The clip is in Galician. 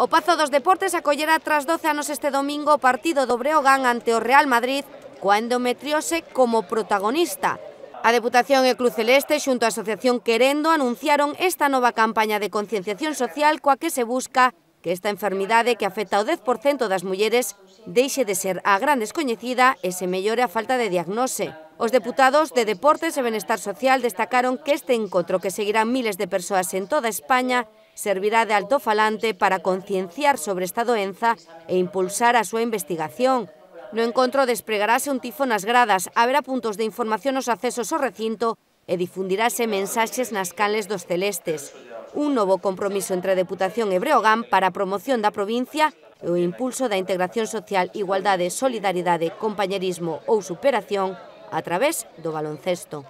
O Pazo dos Deportes acollerá tras 12 anos este domingo o partido do Breogán ante o Real Madrid coa endometriose como protagonista. A Deputación e Cruz Celeste xunto á Asociación Querendo anunciaron esta nova campaña de concienciación social coa que se busca que esta enfermidade que afecta o 10% das mulleres deixe de ser a gran desconhecida e se mellore a falta de diagnose. Os deputados de Deportes e Benestar Social destacaron que este encontro que seguirán miles de persoas en toda España servirá de altofalante para concienciar sobre esta doenza e impulsar a súa investigación. No encontro despregarase un tifo nas gradas, haberá puntos de información nos accesos ao recinto e difundirase mensaxes nas cales dos celestes. Un novo compromiso entre a Deputación e Breogán para a promoción da provincia e o impulso da integración social, igualdade, solidaridade, compañerismo ou superación a través do baloncesto.